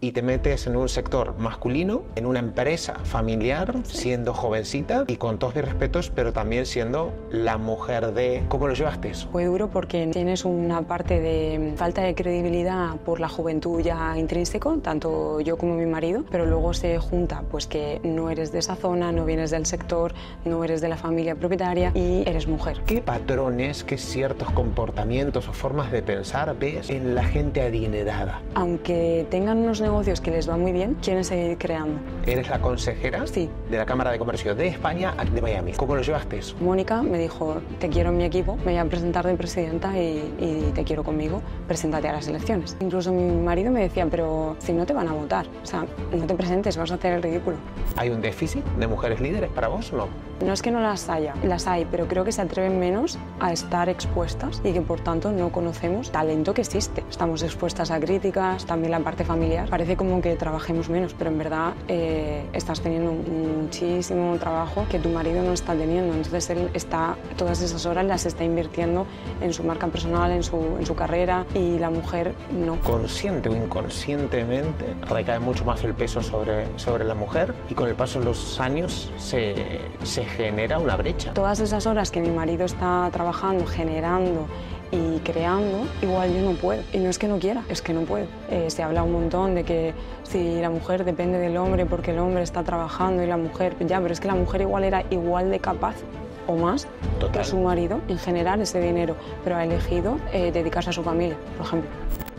y te metes en un sector masculino, en una empresa familiar, siendo jovencita y con todos mis respetos, pero también siendo la mujer de... ¿Cómo lo llevaste eso? Fue duro porque tienes una parte de falta de credibilidad por la juventud ya intrínseco, tanto yo como mi marido, pero luego se junta pues que no eres de esa zona, no vienes del sector, no eres de la familia propietaria y eres mujer. ¿Qué patrones, qué ciertos comportamientos o formas de pensar ves en la gente adinerada? Aunque tengan unos negocios negocios que les va muy bien quieren seguir creando. Eres la consejera sí. de la Cámara de Comercio de España de Miami. ¿Cómo lo llevaste Mónica me dijo, te quiero en mi equipo, me voy a presentar de presidenta y, y te quiero conmigo, preséntate a las elecciones. Incluso mi marido me decía, pero si no te van a votar, o sea, no te presentes, vas a hacer el ridículo. ¿Hay un déficit de mujeres líderes para vos o no? No es que no las haya, las hay, pero creo que se atreven menos a estar expuestas y que por tanto no conocemos talento que existe. Estamos expuestas a críticas, también la parte familiar parece como que trabajemos menos, pero en verdad eh, estás teniendo muchísimo trabajo que tu marido no está teniendo. Entonces él está, todas esas horas las está invirtiendo en su marca personal, en su, en su carrera y la mujer no. Consciente o inconscientemente recae mucho más el peso sobre, sobre la mujer y con el paso de los años se, se genera una brecha. Todas esas horas que mi marido está trabajando, generando, y creando, igual yo no puedo. Y no es que no quiera, es que no puedo. Eh, se habla un montón de que si la mujer depende del hombre porque el hombre está trabajando y la mujer, ya, pero es que la mujer igual era igual de capaz o más que su marido en generar ese dinero, pero ha elegido eh, dedicarse a su familia, por ejemplo.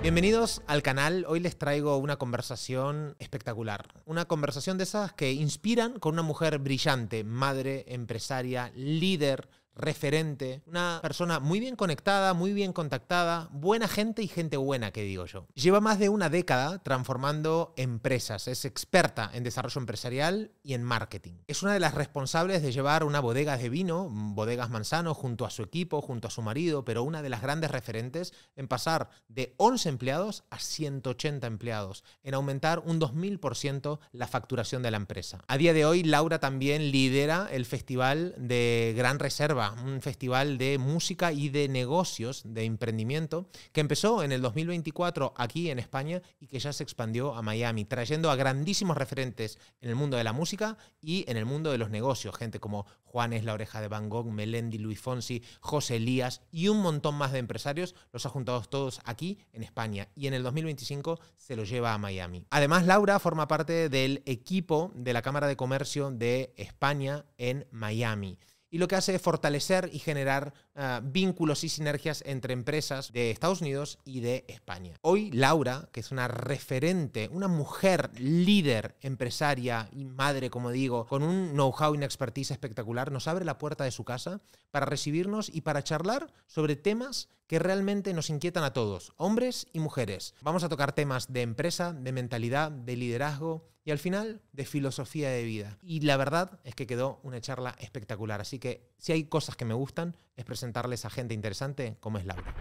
Bienvenidos al canal, hoy les traigo una conversación espectacular, una conversación de esas que inspiran con una mujer brillante, madre, empresaria, líder, referente, una persona muy bien conectada, muy bien contactada, buena gente y gente buena, que digo yo. Lleva más de una década transformando empresas, es experta en desarrollo empresarial y en marketing. Es una de las responsables de llevar una bodega de vino, bodegas Manzano, junto a su equipo, junto a su marido, pero una de las grandes referentes en pasar de 11 empleados a 180 empleados, en aumentar un 2000% la facturación de la empresa. A día de hoy, Laura también lidera el Festival de Gran Reserva un festival de música y de negocios, de emprendimiento, que empezó en el 2024 aquí en España y que ya se expandió a Miami, trayendo a grandísimos referentes en el mundo de la música y en el mundo de los negocios, gente como Juanes, La Oreja de Van Gogh, Melendi, Luis Fonsi, José Elías y un montón más de empresarios, los ha juntado todos aquí en España y en el 2025 se los lleva a Miami. Además, Laura forma parte del equipo de la Cámara de Comercio de España en Miami y lo que hace es fortalecer y generar Ah, vínculos y sinergias entre empresas de Estados Unidos y de España. Hoy Laura, que es una referente, una mujer líder, empresaria y madre, como digo, con un know-how y una expertise espectacular, nos abre la puerta de su casa para recibirnos y para charlar sobre temas que realmente nos inquietan a todos, hombres y mujeres. Vamos a tocar temas de empresa, de mentalidad, de liderazgo y al final de filosofía de vida. Y la verdad es que quedó una charla espectacular, así que si hay cosas que me gustan, es presentarles a gente interesante como es Laura.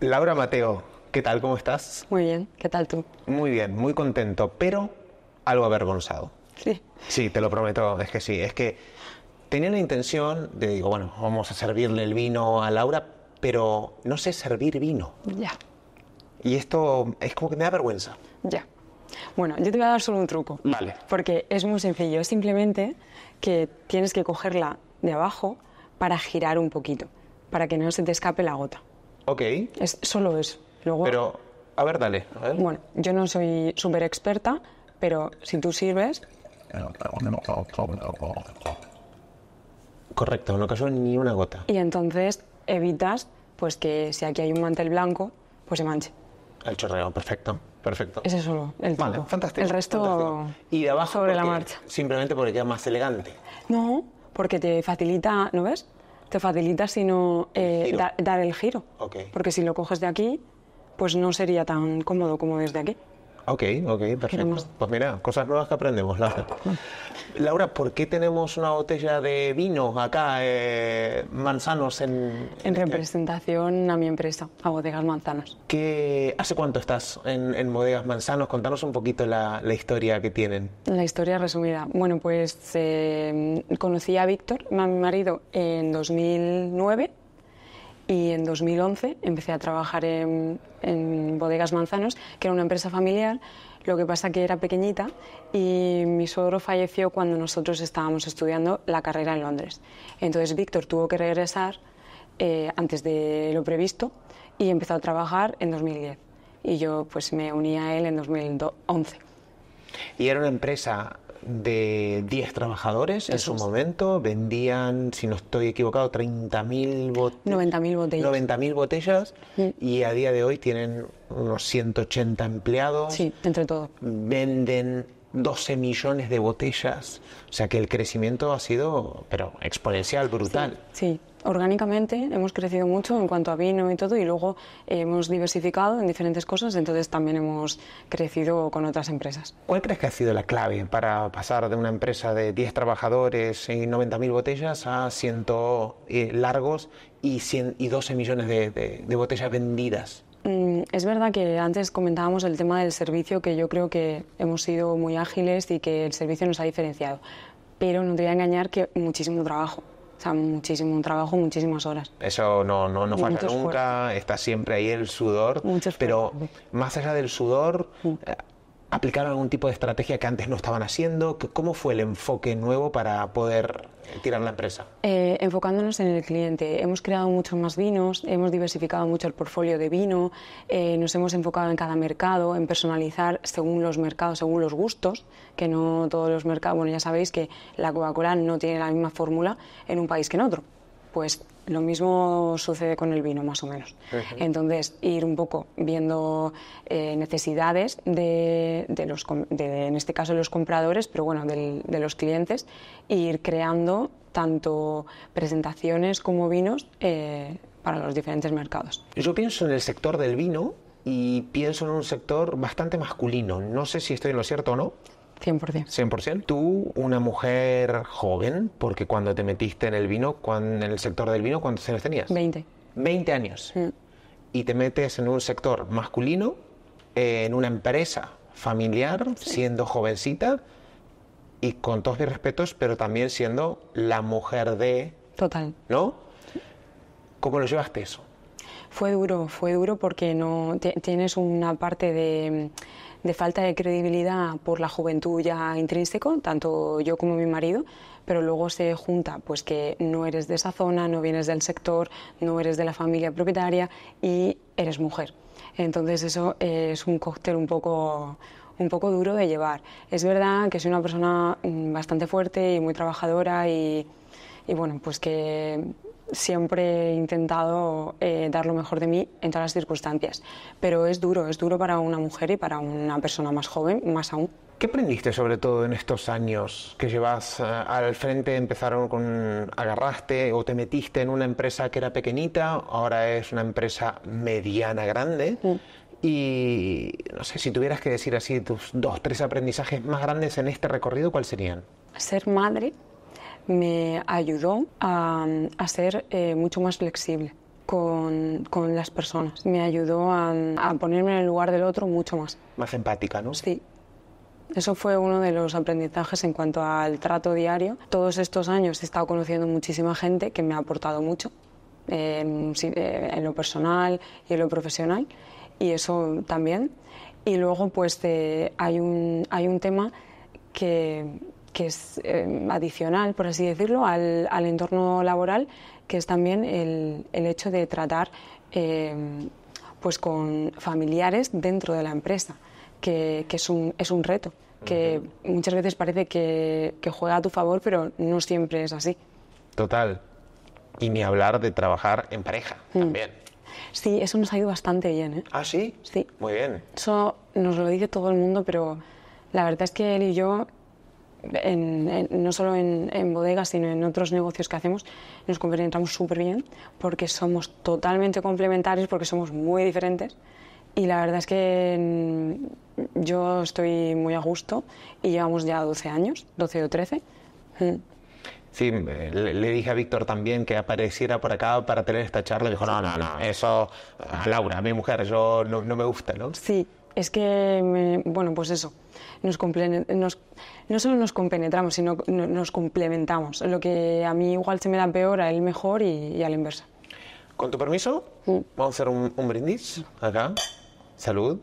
Laura Mateo, ¿qué tal? ¿Cómo estás? Muy bien, ¿qué tal tú? Muy bien, muy contento, pero algo avergonzado. Sí. Sí, te lo prometo, es que sí, es que tenía la intención de, digo, bueno, vamos a servirle el vino a Laura, pero no sé servir vino. Ya. Y esto es como que me da vergüenza. Ya. Bueno, yo te voy a dar solo un truco. Vale. Porque es muy sencillo. simplemente que tienes que cogerla de abajo para girar un poquito para que no se te escape la gota. Ok. Es solo eso. pero, a ver, dale. Bueno, yo no soy súper experta, pero si tú sirves... Correcto, no caso ni una gota. Y entonces evitas pues que si aquí hay un mantel blanco, pues se manche. El chorreo, perfecto, perfecto. Ese solo el fantástico. El resto y de abajo sobre la marcha. Simplemente porque queda más elegante. No, porque te facilita, ¿no ves? te facilita sino eh, dar el giro. Porque si lo coges de aquí, pues no sería tan cómodo como desde aquí. Ok, ok, perfecto. Pues mira, cosas nuevas que aprendemos, Laura. Laura, ¿por qué tenemos una botella de vino acá, eh, manzanos en... En representación a mi empresa, a Bodegas Manzanos. ¿Qué, ¿Hace cuánto estás en, Bodegas Manzanos? Contanos un poquito la, historia que tienen. La historia resumida. Bueno, pues eh, conocí a Víctor, mi marido, en 2009 y en 2011 empecé a trabajar en, en Bodegas Manzanos, que era una empresa familiar lo que pasa que era pequeñita y mi suegro falleció cuando nosotros estábamos estudiando la carrera en Londres. Entonces Víctor tuvo que regresar eh, antes de lo previsto y empezó a trabajar en 2010. Y yo pues me uní a él en 2011. ¿Y era una empresa de 10 trabajadores en su momento. Vendían, si no estoy equivocado, 30.000 botellas. 90.000 botellas. 90.000 mm. botellas. Y a día de hoy tienen unos 180 empleados. Sí, entre todos. Venden 12 millones de botellas. O sea que el crecimiento ha sido, pero exponencial, brutal. sí orgánicamente hemos crecido mucho en cuanto a vino y todo y luego eh, hemos diversificado en diferentes cosas, entonces también hemos crecido con otras empresas. ¿Cuál crees que ha sido la clave para pasar de una empresa de 10 trabajadores y 90.000 botellas a 100 eh, largos y, 100, 12 millones de, de botellas vendidas? Mm, es verdad que antes comentábamos el tema del servicio, que yo creo que hemos sido muy ágiles y que el servicio nos ha diferenciado, pero no te voy a engañar que muchísimo trabajo. O sea, muchísimo trabajo, muchísimas horas. Eso no, no, no falta nunca, está siempre ahí el sudor, pero más allá del sudor... Mm. Eh, ¿Aplicaron algún tipo de estrategia que antes no estaban haciendo? ¿Cómo fue el enfoque nuevo para poder eh, tirar la empresa? Eh, enfocándonos en el cliente. Hemos creado muchos más vinos, hemos diversificado mucho el portfolio de vino, eh, nos hemos enfocado en cada mercado, en personalizar según los mercados, según los gustos, que no todos los mercados, bueno, ya sabéis que la Coca-Cola no tiene la misma fórmula en un país que en otro pues lo mismo sucede con el vino, más o menos. Entonces, ir un poco viendo eh, necesidades de, los, en este caso, de los compradores, pero bueno, de los clientes, e ir creando tanto presentaciones como vinos eh, para los diferentes mercados. Yo pienso en el sector del vino y pienso en un sector bastante masculino. No sé si estoy en lo cierto o no. 100%. 100%. Tú, una mujer joven, porque cuando te metiste en el vino, en el sector del vino, ¿cuántos años tenías? 20. 20 años. Y te metes en un sector masculino, en una empresa familiar, siendo jovencita, y con todos mis respetos, pero también siendo la mujer de... Total. ¿No? ¿Cómo lo llevaste eso? Fue duro, fue duro porque no tienes una parte de de falta de credibilidad por la juventud ya intrínseco, tanto yo como mi marido, pero luego se junta pues que no eres de esa zona, no vienes del sector, no eres de la familia propietaria y eres mujer. Entonces eso eh, es un cóctel un poco un poco duro de llevar. Es verdad que soy una persona mm, bastante fuerte y muy trabajadora y, y bueno, pues que siempre he intentado eh, dar lo mejor de mí en todas las circunstancias. Pero es duro, es duro para una mujer y para una persona más joven, más aún. ¿Qué aprendiste sobre todo en estos años que llevas eh, al frente? Empezaron con agarraste o te metiste en una empresa que era pequeñita, ahora es una empresa mediana grande. Mm. Y no sé, si tuvieras que decir así tus dos, tres aprendizajes más grandes en este recorrido, ¿cuáles serían? Ser madre me ayudó a, ser eh, mucho más flexible. Con, las personas. Me ayudó a, ponerme en el lugar del otro mucho más. Más empática, ¿no? Sí, eso fue uno de los aprendizajes en cuanto al trato diario. Todos estos años he estado conociendo muchísima gente que me ha aportado mucho em, eh, en lo personal y en lo profesional y eso también. Y luego pues eh, hay, hay un tema que que es em, adicional, por así decirlo, al, entorno laboral, que es también el, hecho de tratar em, pues con familiares dentro de la empresa, que, es, un, es un reto, que muchas veces parece que, juega a tu favor, pero no siempre es así. Total. Y ni hablar de trabajar en pareja mm. también. Sí, eso nos ha ido bastante bien. ¿eh? ¿Ah, sí? Sí. Muy bien. Eso nos lo dice todo el mundo, pero la verdad es que él y yo no solo en, bodegas, sino en otros negocios que hacemos, nos complementamos súper bien porque somos totalmente complementarios, porque somos muy diferentes. Y la verdad es que mm, yo estoy muy a gusto y llevamos ya 12 años, 12 o 13. Mm. Sí, le, dije a Víctor también que apareciera por acá para tener esta charla. Dijo, no, no, no, eso a Laura, a mi mujer, yo no, no me gusta, ¿no? Sí, es que, bueno, pues eso, nos, no solo nos compenetramos, sino nos complementamos. Lo que a mí igual se me da peor, a él mejor y, a la inversa. Con tu permiso, mm. vamos a hacer un, brindis acá. Salud.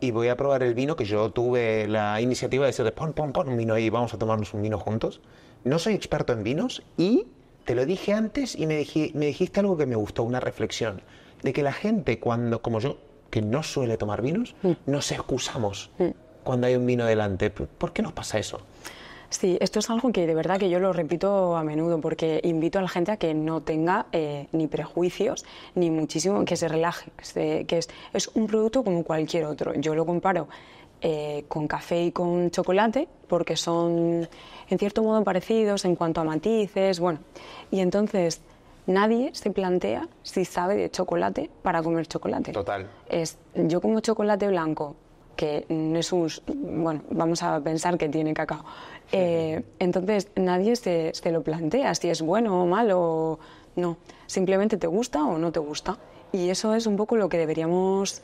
Y voy a probar el vino que yo tuve la iniciativa de decir, pon, pon, pon un vino ahí y vamos a tomarnos un vino juntos. No soy experto en vinos y te lo dije antes y me dijiste algo que me gustó, una reflexión. De que la gente cuando, como yo, que no suele tomar vinos, mm. nos excusamos mm. cuando hay un vino delante. ¿Por qué nos pasa eso? Sí, esto es algo que de verdad que yo lo repito a menudo porque invito a la gente a que no tenga eh, ni prejuicios ni muchísimo, que se relaje, que, es, es, un producto como cualquier otro. Yo lo comparo eh, con café y con chocolate porque son en cierto modo parecidos en cuanto a matices, bueno, y entonces nadie se plantea si sabe de chocolate para comer chocolate. Total. yo como chocolate blanco, que no es un... Bueno, vamos a pensar que tiene cacao. Eh, entonces, nadie se, se, lo plantea si es bueno o malo. No, simplemente te gusta o no te gusta. Y eso es un poco lo que deberíamos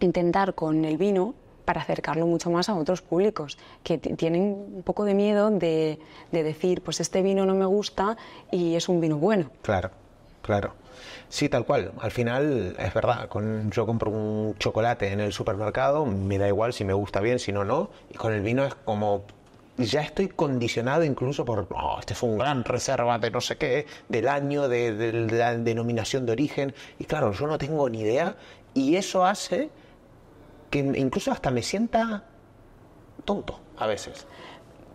intentar con el vino para acercarlo mucho más a otros públicos que tienen un poco de miedo de, decir, pues este vino no me gusta y es un vino bueno. Claro, claro. Sí, tal cual. Al final, es verdad, con, yo compro un chocolate en el supermercado, me da igual si me gusta bien, si no, no. Y con el vino es como, ya estoy condicionado incluso por, oh, este fue un gran reserva de no sé qué, del año, de, de la denominación de origen. Y claro, yo no tengo ni idea. Y eso hace que incluso hasta me sienta tonto a veces.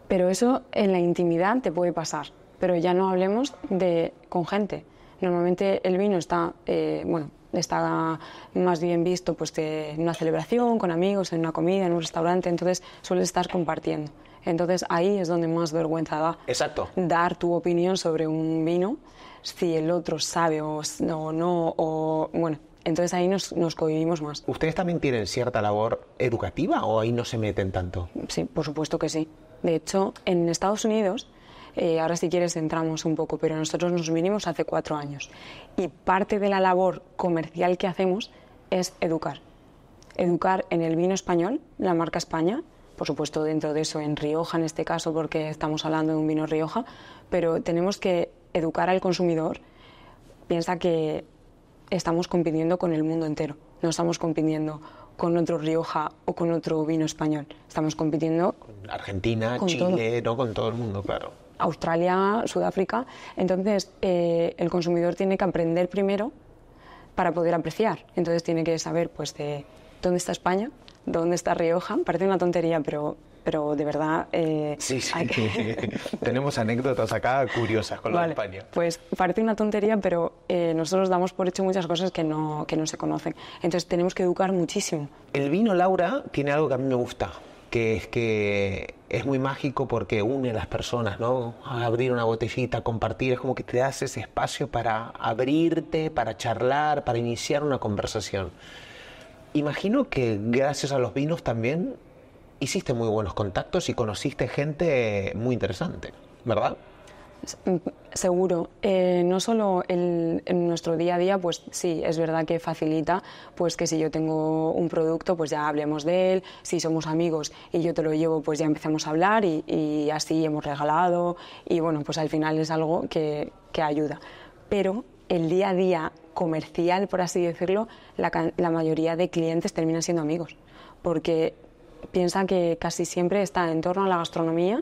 Pero eso en la intimidad te puede pasar, pero ya no hablemos de con gente. Normalmente el vino está, eh, bueno, está más bien visto pues en una celebración, con amigos, en una comida, en un restaurante, entonces suele estar compartiendo. Entonces ahí es donde más vergüenza da. Exacto. Dar tu opinión sobre un vino, si el otro sabe o no, no o bueno, entonces ahí nos, nos cohibimos más. ¿Ustedes también tienen cierta labor educativa o ahí no se meten tanto? Sí, por supuesto que sí. De hecho, en Estados Unidos, eh, ahora si quieres entramos un poco, pero nosotros nos vinimos hace cuatro años y parte de la labor comercial que hacemos es educar. Educar en el vino español, la marca España, por supuesto dentro de eso en Rioja en este caso, porque estamos hablando de un vino Rioja, pero tenemos que educar al consumidor. Piensa que estamos compitiendo con el mundo entero. No estamos compitiendo con otro Rioja o con otro vino español. Estamos compitiendo con Argentina, Chile, ¿no? con todo el mundo, claro. Australia, Sudáfrica. Entonces, eh, el consumidor tiene que aprender primero para poder apreciar. Entonces, tiene que saber pues, de dónde está España, dónde está Rioja. Parece una tontería, pero pero de verdad... Eh, sí, sí. Tenemos anécdotas acá curiosas con la España. Pues parece una tontería, pero eh, nosotros damos por hecho muchas cosas que no, que no se conocen. Entonces tenemos que educar muchísimo. El vino, Laura, tiene algo que a mí me gusta, que es que es muy mágico porque une a las personas, ¿no? Abrir una botellita, compartir, es como que te das ese espacio para abrirte, para charlar, para iniciar una conversación. Imagino que gracias a los vinos también hiciste muy buenos contactos y conociste gente muy interesante, ¿verdad? Mm, seguro, eh, no solo en nuestro día a día, pues sí, es verdad que facilita, pues que si yo tengo un producto, pues ya hablemos de él, si somos amigos y yo te lo llevo, pues ya empezamos a hablar y, así hemos regalado y bueno, pues al final es algo que, que ayuda. Pero el día a día comercial, por así decirlo, la, mayoría de clientes terminan siendo amigos, porque piensan que casi siempre está en torno a la gastronomía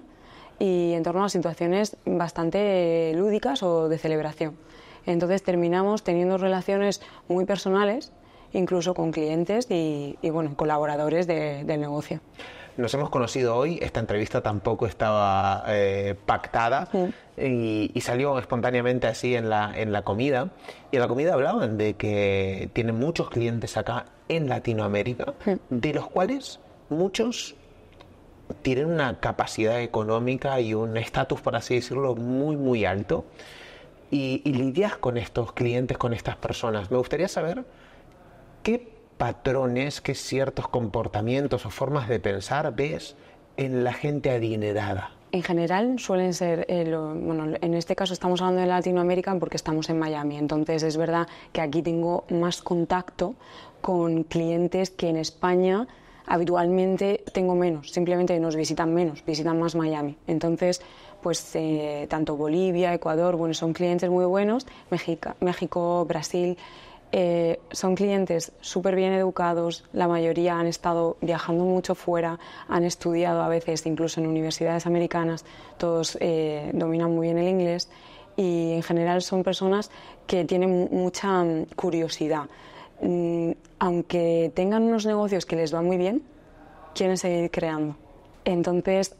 y en torno a situaciones bastante lúdicas o de celebración. Entonces terminamos teniendo relaciones muy personales, incluso con clientes y, bueno, colaboradores del negocio. Nos hemos conocido hoy, esta entrevista tampoco estaba eh, pactada y, salió espontáneamente así en la, en la comida. Y en la comida hablaban de que tienen muchos clientes acá en Latinoamérica, de los cuales muchos tienen una capacidad económica y un estatus, por así decirlo, muy, muy alto. Y, lidias con estos clientes, con estas personas. Me gustaría saber qué patrones, qué ciertos comportamientos o formas de pensar ves en la gente adinerada. En general suelen ser, eh, bueno, en este caso estamos hablando de Latinoamérica porque estamos en Miami, entonces es verdad que aquí tengo más contacto con clientes que en España habitualmente tengo menos, simplemente nos visitan menos, visitan más Miami. Entonces, pues eh, tanto Bolivia, Ecuador, bueno, son clientes muy buenos, México, México Brasil, eh, son clientes súper bien educados, la mayoría han estado viajando mucho fuera, han estudiado a veces incluso en universidades americanas, todos eh, dominan muy bien el inglés y en general son personas que tienen mucha mm, curiosidad. Mm, aunque tengan unos negocios que les va muy bien, quieren seguir creando. Entonces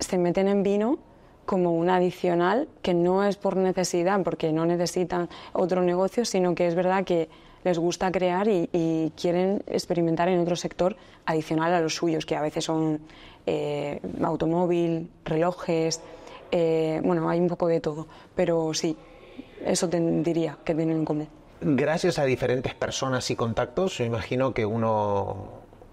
se meten en vino como un adicional que no es por necesidad, porque no necesitan otro negocio, sino que es verdad que les gusta crear y, quieren experimentar en otro sector adicional a los suyos, que a veces son eh, automóvil, relojes, eh, bueno, hay un poco de todo, pero sí, eso tendría diría que tienen en común gracias a diferentes personas y contactos, yo imagino que uno,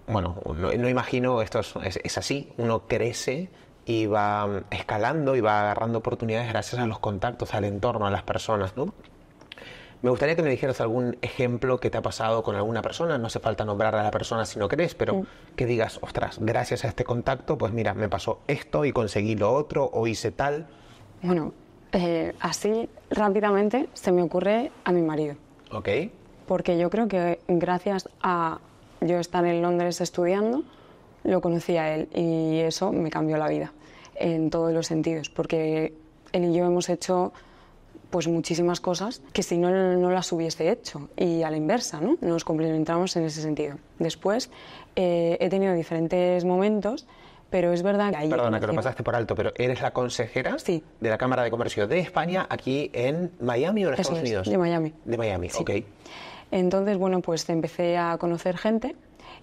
bueno, no, imagino, esto es, así, uno crece y va escalando y va agarrando oportunidades gracias a los contactos, al entorno, a las personas, ¿no? Me gustaría que me dijeras algún ejemplo que te ha pasado con alguna persona, no hace falta nombrar a la persona si no crees pero que digas, ostras, gracias a este contacto, pues mira, me pasó esto y conseguí lo otro o hice tal. Bueno, eh, así rápidamente se me ocurre a mi marido. Porque yo creo que gracias a yo estar en Londres estudiando, lo conocí a él y eso me cambió la vida en todos los sentidos, porque él y yo hemos hecho pues muchísimas cosas que si no, no las hubiese hecho y a la inversa, ¿no? Nos complementamos en ese sentido. Después eh, he tenido diferentes momentos pero es verdad que hay... Perdona, que lo pasaste por alto, pero eres la consejera de la Cámara de Comercio de España aquí en Miami o en Estados Unidos. De Miami. De Miami, sí. ok. Entonces, bueno, pues empecé a conocer gente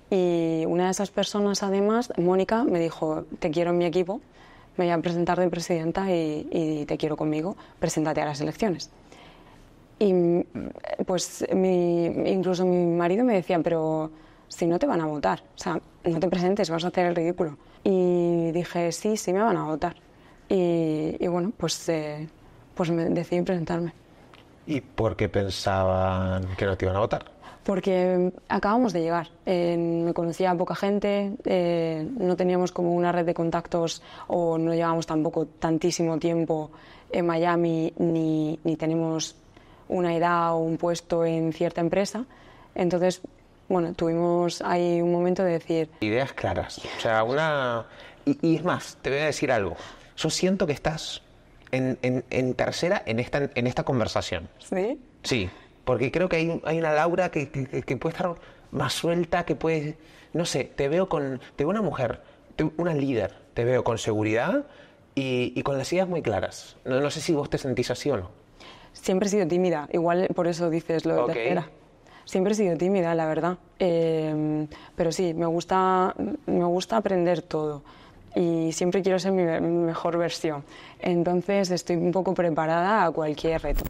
y una de esas personas, además, Mónica, me dijo, te quiero en mi equipo, me voy a presentar de presidenta y, te quiero conmigo, preséntate a las elecciones. Y mm, pues mi, incluso mi marido me decía, pero si no te van a votar, o sea, no te presentes, vas a hacer el ridículo y dije, sí, sí me van a votar. Y, bueno, pues, eh, pues me decidí presentarme. ¿Y por qué pensaban que no te iban a votar? Porque acabamos de llegar, eh, me conocía poca gente, eh, no teníamos como una red de contactos o no llevábamos tampoco tantísimo tiempo en Miami ni, ni tenemos una edad o un puesto en cierta empresa. Entonces bueno, tuvimos ahí un momento de decir... Ideas claras, o sea, una... Y, es más, te voy a decir algo, yo siento que estás en, tercera en esta, conversación. ¿Sí? Sí, porque creo que hay, una Laura que, puede estar más suelta, que puede, no sé, te veo con, te veo una mujer, una líder, te veo con seguridad y, con las ideas muy claras. No, sé si vos te sentís así o no. Siempre he sido tímida, igual por eso dices lo de tercera. Siempre he sido tímida, la verdad. Eh, pero sí, me gusta, me gusta aprender todo y siempre quiero ser mi mejor versión. Entonces estoy un poco preparada a cualquier reto.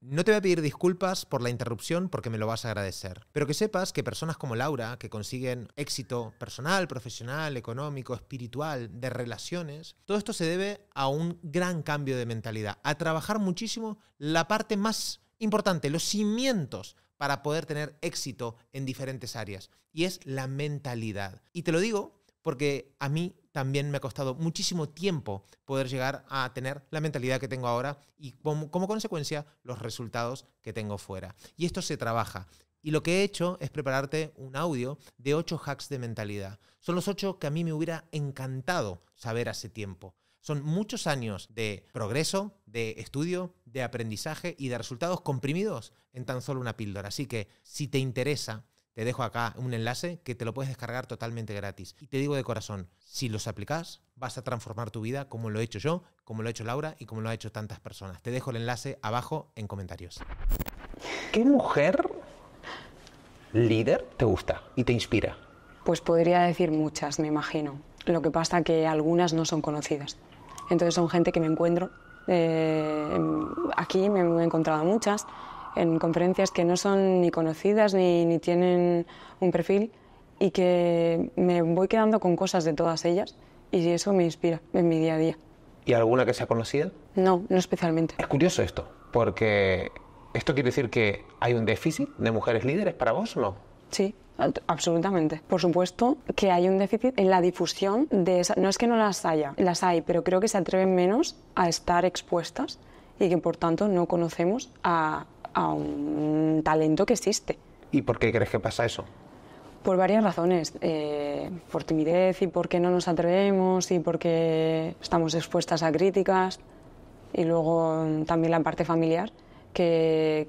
No te voy a pedir disculpas por la interrupción porque me lo vas a agradecer, pero que sepas que personas como Laura, que consiguen éxito personal, profesional, económico, espiritual, de relaciones, todo esto se debe a un gran cambio de mentalidad, a trabajar muchísimo la parte más importante, los cimientos para poder tener éxito en diferentes áreas. Y es la mentalidad. Y te lo digo porque a mí también me ha costado muchísimo tiempo poder llegar a tener la mentalidad que tengo ahora y como, consecuencia los resultados que tengo fuera. Y esto se trabaja. Y lo que he hecho es prepararte un audio de ocho hacks de mentalidad. Son los ocho que a mí me hubiera encantado saber hace tiempo. Son muchos años de progreso, de estudio, de aprendizaje y de resultados comprimidos en tan solo una píldora. Así que si te interesa, te dejo acá un enlace que te lo puedes descargar totalmente gratis. Y te digo de corazón, si los aplicas, vas a transformar tu vida como lo he hecho yo, como lo ha hecho Laura y como lo ha hecho tantas personas. Te dejo el enlace abajo en comentarios. ¿Qué mujer líder te gusta y te inspira? Pues podría decir muchas, me imagino. Lo que pasa es que algunas no son conocidas. Entonces son gente que me encuentro. Eh, aquí me he encontrado muchas en conferencias que no son ni conocidas ni, tienen un perfil y que me voy quedando con cosas de todas ellas y eso me inspira en mi día a día. ¿Y alguna que sea conocida? No, no especialmente. Es curioso esto, porque esto quiere decir que hay un déficit de mujeres líderes para vos no? Sí, Absolutamente. Por supuesto que hay un déficit en la difusión de esa. No es que no las haya, las hay, pero creo que se atreven menos a estar expuestas y que por tanto no conocemos a, un talento que existe. ¿Y por qué crees que pasa eso? Por varias razones, eh, por timidez y porque no nos atrevemos y porque estamos expuestas a críticas y luego mm, también la parte familiar, que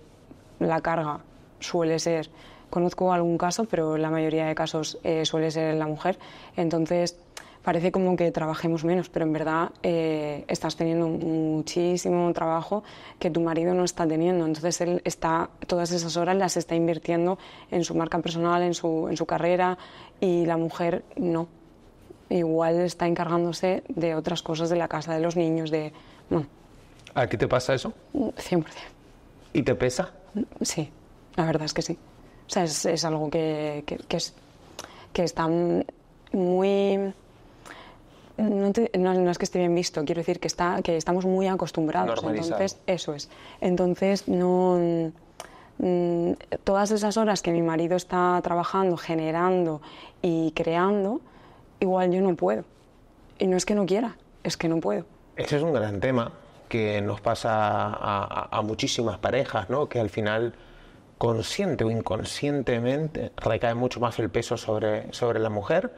la carga suele ser Conozco algún caso, pero la mayoría de casos eh, suele ser la mujer. Entonces, parece como que trabajemos menos, pero en verdad eh, estás teniendo muchísimo trabajo que tu marido no está teniendo. Entonces él está todas esas horas las está invirtiendo en su marca personal, en su, en su carrera y la mujer no. Igual está encargándose de otras cosas de la casa, de los niños, de... Bueno. ¿A qué te pasa eso? 100%. Mm, ¿Y te pesa? Sí, la verdad es que sí. O sea, es, algo que, es, que está muy... No, es que esté bien visto, quiero decir que, está, que estamos muy acostumbrados. Entonces, eso es. Entonces, no... Mm, todas esas horas que mi marido está trabajando, generando y creando, igual yo no puedo. Y no es que no quiera, es que no puedo. Ese es un gran tema que nos pasa a, a muchísimas parejas, ¿no? Que al final consciente o inconscientemente recae mucho más el peso sobre, sobre la mujer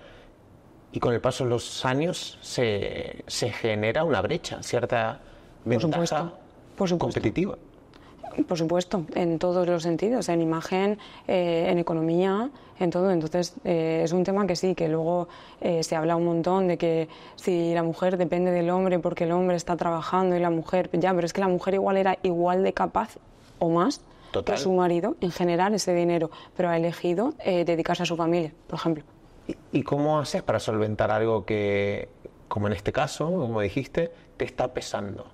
y con el paso de los años se, se genera una brecha, cierta ventaja Por supuesto. competitiva. Por supuesto, en todos los sentidos, en imagen, eh, en economía, en todo. Entonces, eh, es un tema que sí, que luego eh, se habla un montón de que si la mujer depende del hombre porque el hombre está trabajando y la mujer, ya, pero es que la mujer igual era igual de capaz o más su marido, en general, ese dinero, pero ha elegido eh, dedicarse a su familia, por ejemplo. ¿Y, cómo haces para solventar algo que, como en este caso, como dijiste, te está pesando?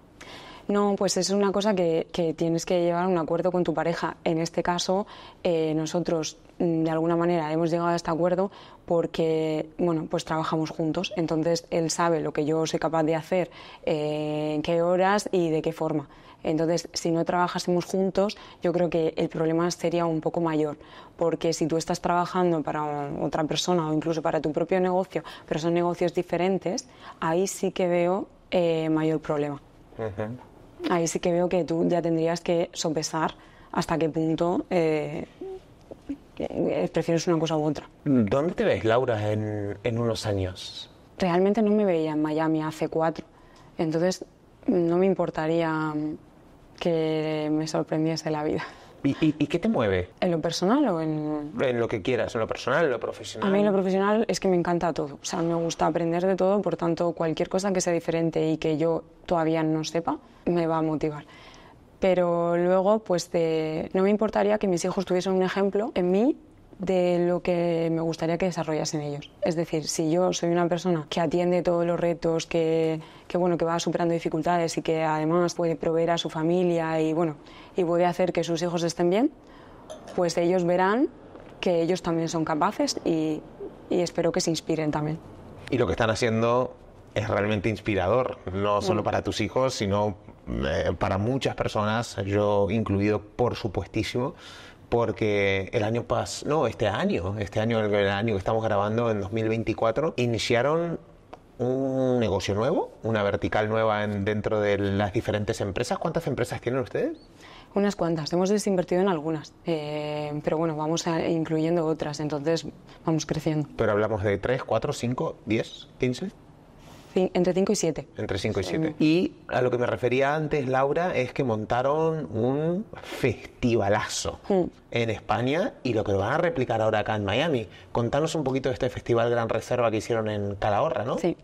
No, pues es una cosa que, tienes que llevar a un acuerdo con tu pareja. En este caso, eh, nosotros mm, de alguna manera hemos llegado a este acuerdo porque, bueno, pues trabajamos juntos. Entonces él sabe lo que yo soy capaz de hacer, eh, en qué horas y de qué forma. Entonces, si no trabajásemos juntos, yo creo que el problema sería un poco mayor, porque si tú estás trabajando para otra persona o incluso para tu propio negocio, pero son negocios diferentes, ahí sí que veo eh, mayor problema. Ahí sí que veo que tú ya tendrías que sopesar hasta qué punto eh, eh, prefieres una cosa u otra. ¿Dónde te ves, Laura, en unos años? Realmente no me veía en Miami hace cuatro, entonces no me importaría que me sorprendiese la vida. ¿Y, ¿Y, qué te mueve? ¿En lo personal o en...? En lo que quieras, en lo personal, en lo profesional. A mí lo profesional es que me encanta todo. O sea, me gusta aprender de todo, por tanto, cualquier cosa que sea diferente y que yo todavía no sepa, me va a motivar. Pero luego, pues de... no me importaría que mis hijos tuviesen un ejemplo en mí de lo que me gustaría que desarrollasen ellos. Es decir, si yo soy una persona que atiende todos los retos, que, que, bueno, que va superando dificultades y que además puede proveer a su familia y bueno, y puede hacer que sus hijos estén bien, pues ellos verán que ellos también son capaces y, y espero que se inspiren también. Y lo que están haciendo es realmente inspirador, no mm. solo para tus hijos, sino eh, para muchas personas, yo incluido por supuestísimo porque el año pasado, no, este año, este año, el, año que estamos grabando, en 2024, iniciaron un negocio nuevo, una vertical nueva en, dentro de las diferentes empresas. ¿Cuántas empresas tienen ustedes? Unas cuantas, hemos desinvertido en algunas, eh, pero bueno, vamos incluyendo otras, entonces vamos creciendo. Pero hablamos de 3, 4, 5, 10, 15 entre 5 y 7. Entre 5 y 7. Y a lo que me refería antes, Laura, es que montaron un festivalazo mm. en España y lo que lo van a replicar ahora acá en Miami. Contanos un poquito de este festival Gran Reserva que hicieron en Calahorra, ¿no? Sí.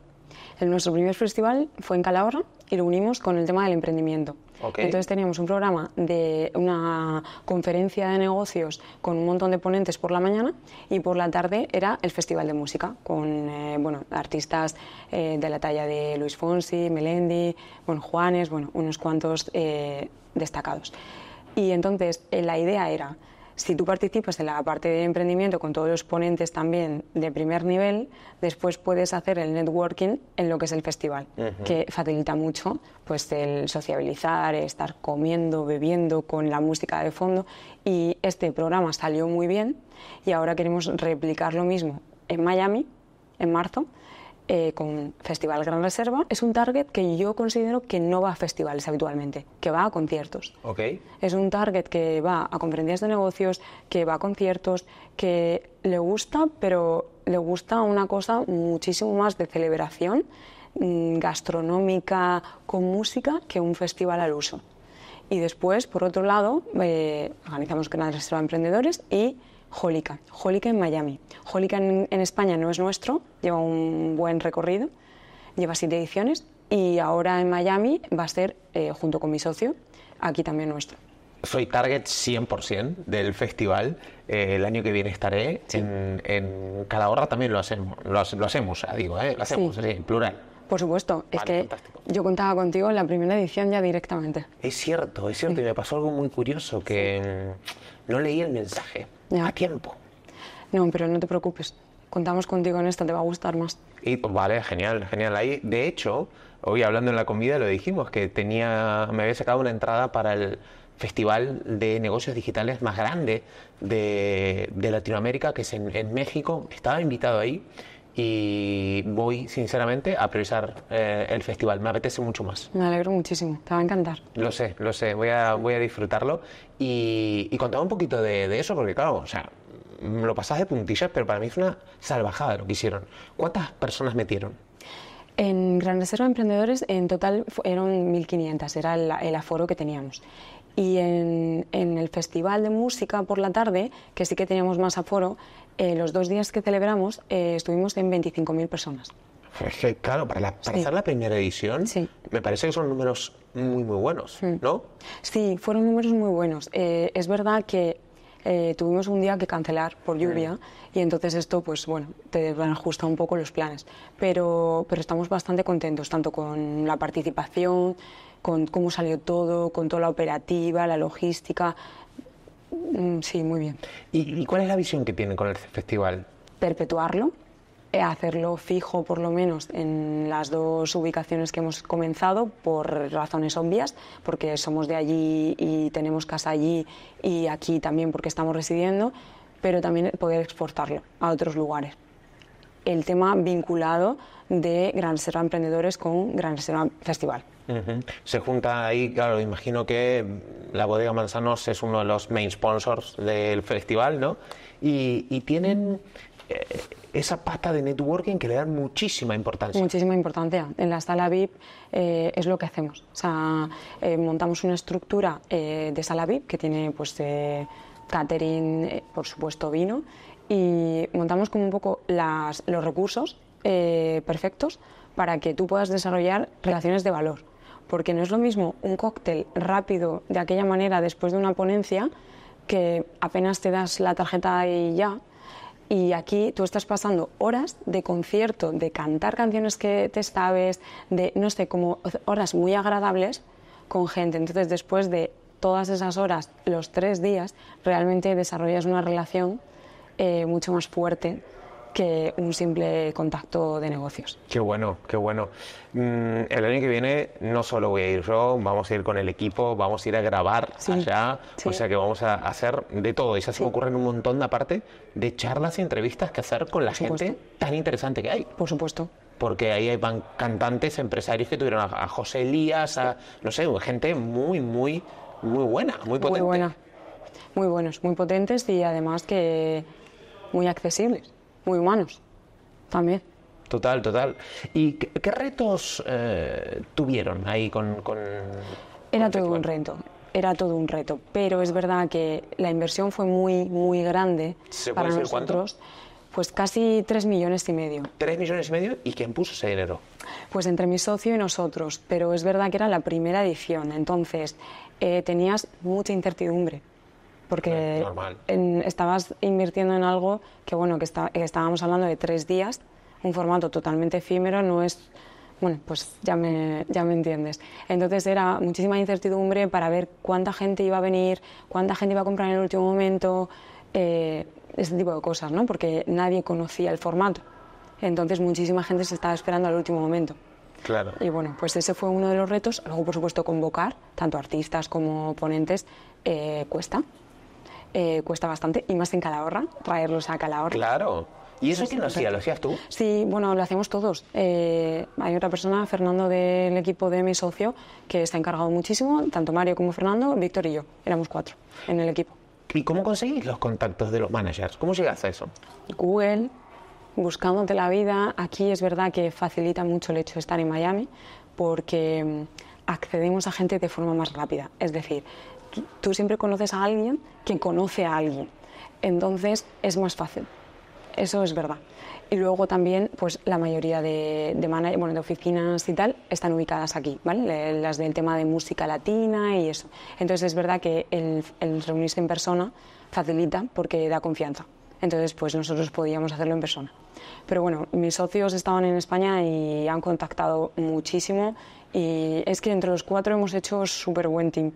nuestro primer festival fue en Calahorra y lo unimos con el tema del emprendimiento. Entonces teníamos un programa de una conferencia de negocios con un montón de ponentes por la mañana y por la tarde era el festival de música con eh, bueno, artistas eh, de la talla de Luis Fonsi, Melendi, Juanes, bueno, unos cuantos eh, destacados. Y entonces la idea era si tú participas en la parte de emprendimiento con todos los ponentes también de primer nivel, después puedes hacer el networking en lo que es el festival, que facilita mucho pues el sociabilizar, estar comiendo, bebiendo con la música de fondo y este programa salió muy bien y ahora queremos replicar lo mismo en Miami en marzo eh, con Festival Gran Reserva, es un target que yo considero que no va a festivales habitualmente, que va a conciertos. Okay. Es un target que va a conferencias de negocios, que va a conciertos, que le gusta, pero le gusta una cosa muchísimo más de celebración mm, gastronómica con música que un festival al uso. Y después, por otro lado, eh, organizamos Gran Reserva Emprendedores y Jólica, Jólica en Miami. Jólica en, España no es nuestro, lleva un buen recorrido, lleva siete ediciones y ahora en Miami va a ser, eh, junto con mi socio, aquí también nuestro. Soy target 100% del festival. Eh, el año que viene estaré. En, cada Calahorra también lo hacemos, lo, hacemos, digo, lo hacemos, eh, en plural. Por supuesto, es que yo contaba contigo en la primera edición ya directamente. Es cierto, es cierto, y me pasó algo muy curioso, que mm, no leí el mensaje a tiempo. No, pero no te preocupes. Contamos contigo en esta, te va a gustar más. Y vale, genial, genial. Ahí, de hecho, hoy hablando en la comida lo dijimos que tenía, me había sacado una entrada para el festival de negocios digitales más grande de, Latinoamérica, que es en, en México. Estaba invitado ahí y voy sinceramente a priorizar eh, el festival. Me apetece mucho más. Me alegro muchísimo, te va a encantar. Lo sé, lo sé, voy a, voy a disfrutarlo y, y contaba un poquito de, eso porque claro, o sea, lo pasás de puntillas, pero para mí fue una salvajada lo que hicieron. ¿Cuántas personas metieron? En Gran Reserva Emprendedores en total eran 1.500, era el, el aforo que teníamos y en, en, el Festival de Música por la tarde, que sí que teníamos más aforo, eh, los dos días que celebramos eh, estuvimos en 25.000 personas. Es claro, para, la, la primera edición, me parece que son números muy, muy buenos, ¿no? Sí, fueron números muy buenos. Eh, es verdad que tuvimos un día que cancelar por lluvia y entonces esto, pues bueno, te ajusta un poco los planes. Pero, pero estamos bastante contentos, tanto con la participación, con cómo salió todo, con toda la operativa, la logística. Mm, sí, muy bien. ¿Y, cuál es la visión que tiene con el festival? Perpetuarlo, eh, hacerlo fijo por lo menos en las dos ubicaciones que hemos comenzado por razones obvias, porque somos de allí y tenemos casa allí y aquí también porque estamos residiendo, pero también poder exportarlo a otros lugares el tema vinculado de Gran Serra Emprendedores con Gran Serra Festival. Se junta ahí, claro, imagino que la bodega Manzanos es uno de los main sponsors del festival, ¿no? Y, tienen eh, esa pata de networking que le dan muchísima importancia. Muchísima importancia. En la sala VIP eh, es lo que hacemos. O sea, eh, montamos una estructura de sala VIP que tiene, pues, catering, por supuesto, vino y montamos como un poco los recursos eh, perfectos para que tú puedas desarrollar relaciones de valor. Porque no es lo mismo un cóctel rápido de aquella manera después de una ponencia que apenas te das la tarjeta y ya. Y aquí tú estás pasando horas de concierto, de cantar canciones que te sabes, de, no sé, como horas muy agradables con gente. Entonces, después de todas esas horas, los tres días, realmente desarrollas una relación eh, mucho más fuerte que un simple contacto de negocios. Qué bueno, qué bueno. Mm, el año que viene no solo voy a ir yo, vamos a ir con el equipo, vamos a ir a grabar allá, o sea que vamos a hacer de todo. Y eso se sí. me ocurren un montón de aparte de charlas y entrevistas que hacer con la gente tan interesante que hay. Por supuesto. Porque ahí van cantantes, empresarios que tuvieron a, José Elías, a, no sé, gente muy, muy, muy buena, muy potente. Muy buena. Muy buenos, muy potentes y además que muy accesibles, muy humanos también. Total, total. ¿Y qué, retos eh, tuvieron ahí con... era todo un reto, era todo un reto, pero es verdad que la inversión fue muy, muy grande para nosotros. Pues casi 3 millones y medio. ¿3 millones y medio? ¿Y quién puso ese dinero? Pues entre mi socio y nosotros, pero es verdad que era la primera edición, entonces eh, tenías mucha incertidumbre porque eh, estabas invirtiendo en algo que, bueno, que, eh, estábamos hablando de tres días, un formato totalmente efímero, no es... Bueno, pues ya me, ya me entiendes. Entonces era muchísima incertidumbre para ver cuánta gente iba a venir, cuánta gente iba a comprar en el último momento, eh, ese tipo de cosas, ¿no? Porque nadie conocía el formato. Entonces muchísima gente se estaba esperando al último momento. Claro. Y bueno, pues ese fue uno de los retos. Luego, por supuesto, convocar tanto artistas como ponentes eh, cuesta. Eh, cuesta bastante, y más en Calahorra, traerlos a Calahorra. Claro. ¿Y eso quién lo hacía? ¿Lo hacías tú? Sí, bueno, lo hacemos todos. Eh, hay otra persona, Fernando del equipo de mi socio, que está encargado muchísimo, tanto Mario como Fernando, Víctor y yo. Éramos cuatro en el equipo. ¿Y cómo conseguís los contactos de los managers? ¿Cómo llegas a eso? Google, buscándote la vida. Aquí es verdad que facilita mucho el hecho de estar en Miami, porque mm, accedemos a gente de forma más rápida. Es decir, tú siempre conoces a alguien que conoce a alguien. Entonces es más fácil. Eso es verdad. Y luego también, pues la mayoría de, de, de oficinas y tal están ubicadas aquí, ¿vale? Las del tema de música latina y eso. Entonces es verdad que el, reunirse en persona facilita porque da confianza. Entonces, pues nosotros podíamos hacerlo en persona. Pero bueno, mis socios estaban en España y han contactado muchísimo y es que entre los cuatro hemos hecho súper buen team.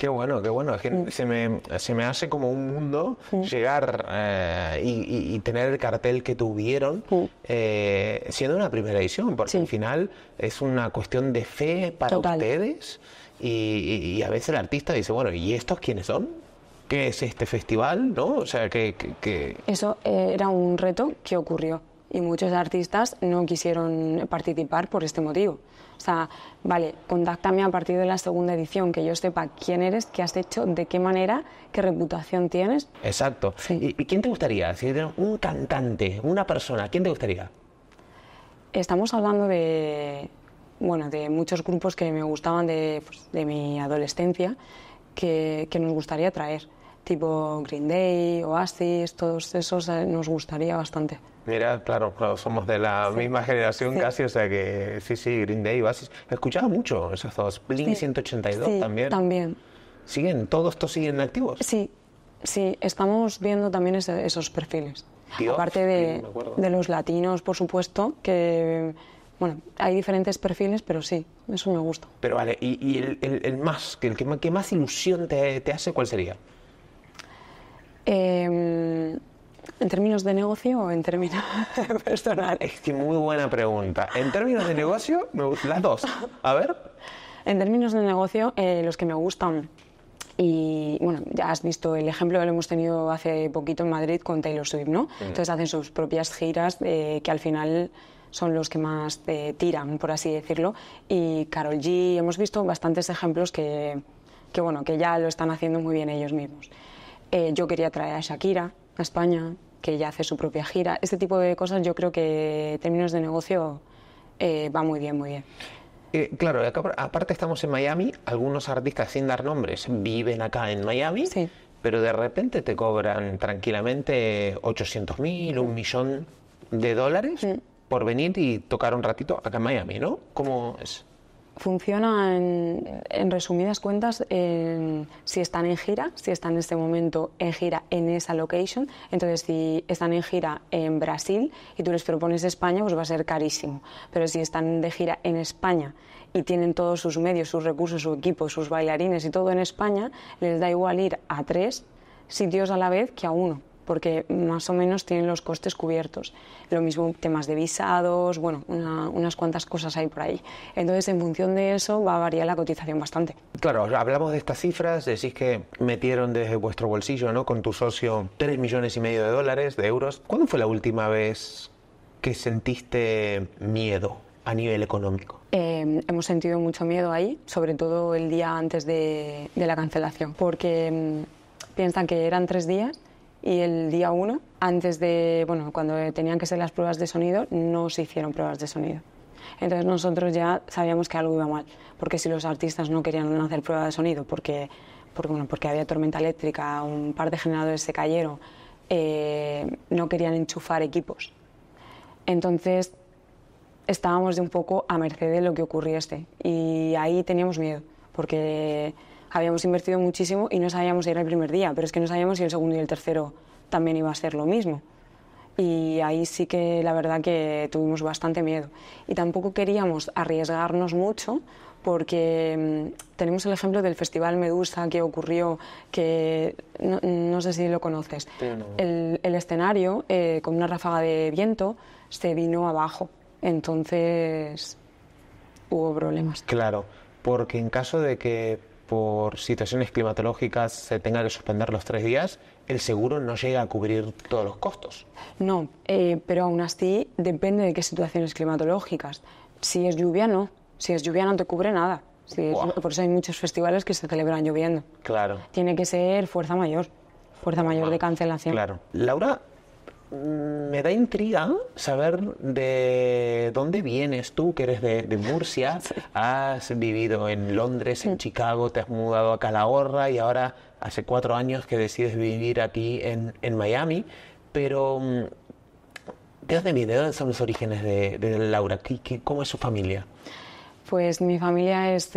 Qué bueno, qué bueno. se, me, hace como un mundo llegar eh, y, tener el cartel que tuvieron eh, siendo una primera edición, porque al final es una cuestión de fe para ustedes y, a veces el artista dice, bueno, ¿y estos quiénes son? ¿Qué es este festival? ¿No? O sea, que... Eso eh, era un reto que ocurrió y muchos artistas no quisieron participar por este motivo. O sea, vale, contáctame a partir de la segunda edición, que yo sepa quién eres, qué has hecho, de qué manera, qué reputación tienes. Exacto. ¿Y, quién te gustaría? Si un cantante, una persona, ¿quién te gustaría? Estamos hablando de, bueno, de muchos grupos que me gustaban de, pues, mi adolescencia, que, nos gustaría traer tipo Green Day, Oasis, todos esos eh, nos gustaría bastante. Mira, claro, claro, somos de la misma generación casi, o sea que sí, sí, Green Day, he Escuchaba mucho esos dos, Blink 182 también. También. ¿Siguen? ¿Todos estos siguen activos? Sí, sí, estamos viendo también esos perfiles. Aparte de, los latinos, por supuesto, que bueno, hay diferentes perfiles, pero sí, eso me gusta. Pero vale, ¿y, el, más, el que, más ilusión te, hace, cuál sería? Eh, ¿En términos de negocio o en términos personales? Es que muy buena pregunta. En términos de negocio, me gustan las dos. A ver. En términos de negocio, eh, los que me gustan. Y bueno, ya has visto el ejemplo que lo hemos tenido hace poquito en Madrid con Taylor Swift, ¿no? Mm. Entonces hacen sus propias giras eh, que al final son los que más eh, tiran, por así decirlo. Y Carol G, hemos visto bastantes ejemplos que, que, bueno, que ya lo están haciendo muy bien ellos mismos. yo quería traer a Shakira a España, que ya hace su propia gira. Este tipo de cosas yo creo que en términos de negocio eh, va muy bien, muy bien. Eh, claro, aparte estamos en Miami, algunos artistas sin dar nombres viven acá en Miami, pero de repente te cobran tranquilamente 800 mil, un millón de dólares mm. por venir y tocar un ratito acá en Miami, ¿no? ¿Cómo es? funciona en, resumidas cuentas si están en gira, si están en este momento en gira en esa location. Entonces, si están en gira en Brasil y tú les propones España, pues va a ser carísimo. Pero si están de gira en España y tienen todos sus medios, sus recursos, su equipo, sus bailarines y todo en España, les da igual ir a tres sitios a la vez que a uno porque más o menos tienen los costes cubiertos. Lo mismo temas de visados, bueno, unas cuantas cosas hay por ahí. Entonces, en función de eso, va a variar la cotización bastante. Claro, hablamos de estas cifras, decís que metieron desde vuestro bolsillo, ¿no? Con tu socio, 3 millones y medio de dólares, de euros. ¿Cuándo fue la última vez que sentiste miedo a nivel económico? Eh, hemos sentido mucho miedo ahí, sobre todo el día antes de, la cancelación, porque mm, piensan que eran tres días y el día uno, antes de, bueno, cuando tenían que ser las pruebas de sonido, no se hicieron pruebas de sonido. Entonces nosotros ya sabíamos que algo iba mal, porque si los artistas no querían hacer pruebas de sonido porque, porque, bueno, porque había tormenta eléctrica, un par de generadores se cayeron, eh, no querían enchufar equipos. Entonces estábamos de un poco a merced de lo que ocurriese y ahí teníamos miedo, porque habíamos invertido muchísimo y no sabíamos si era el primer día, pero es que no sabíamos si el segundo y el tercero también iba a ser lo mismo. Y ahí sí que la verdad que tuvimos bastante miedo. Y tampoco queríamos arriesgarnos mucho porque mm, tenemos el ejemplo del Festival Medusa que ocurrió, que no, sé si lo conoces. El, escenario, eh, con una ráfaga de viento, se vino abajo. Entonces hubo problemas. Claro, porque en caso de que por situaciones climatológicas se tenga que suspender los tres días, el seguro no llega a cubrir todos los costos. No, eh, pero aún así depende de qué situaciones climatológicas. Si es lluvia, no. Si es lluvia no te cubre nada. por eso hay muchos festivales que se celebran lloviendo. Claro. Tiene que ser fuerza mayor, fuerza mayor de cancelación. Claro. Laura, me da intriga saber de dónde vienes tú, que eres de, Murcia, has vivido en Londres, en mm. Chicago, te has mudado a Calahorra y ahora hace cuatro años que decides vivir aquí en, Miami, pero ¿de ¿De dónde son los orígenes de, Laura? cómo es su familia? Pues mi familia es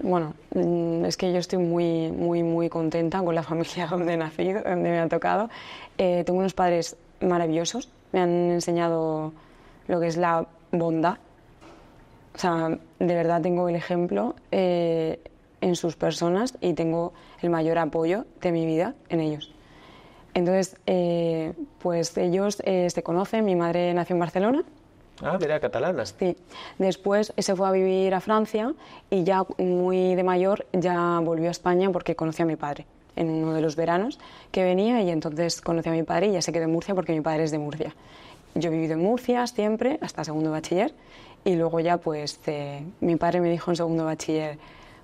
Bueno, mm, es que yo estoy muy, muy, muy contenta con la familia donde he nacido, donde me ha tocado. Eh, tengo unos padres maravillosos. Me han enseñado lo que es la bondad. O sea, de verdad tengo el ejemplo eh, en sus personas y tengo el mayor apoyo de mi vida en ellos. Entonces, eh, pues ellos eh, se conocen. Mi madre nació en Barcelona. Ah, era catalana. Sí. Después se fue a vivir a Francia y ya muy de mayor ya volvió a España porque conocía a mi padre en uno de los veranos que venía y entonces conocí a mi padre y ya se quedó en Murcia porque mi padre es de Murcia. Yo he vivido en Murcia siempre, hasta segundo bachiller, y luego ya pues eh, mi padre me dijo en segundo bachiller,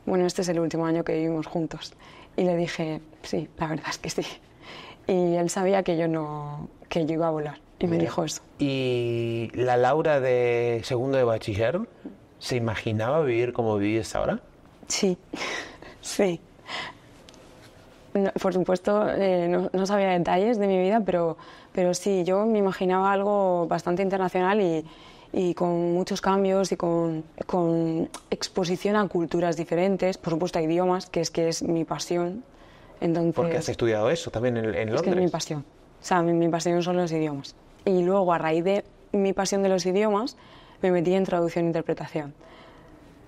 bueno, este es el último año que vivimos juntos. Y le dije, sí, la verdad es que sí. Y él sabía que yo no, que yo iba a volar. Y me dijo eso. ¿Y la Laura de segundo de bachiller se imaginaba vivir como vives ahora? Sí, sí por supuesto, eh, no, sabía detalles de mi vida, pero, pero sí, yo me imaginaba algo bastante internacional y, y con muchos cambios y con, con, exposición a culturas diferentes, por supuesto a idiomas, que es que es mi pasión. Entonces, Porque has estudiado eso también en, en Londres. Es que es mi pasión. O sea, mi pasión son los idiomas. Y luego, a raíz de mi pasión de los idiomas, me metí en traducción e interpretación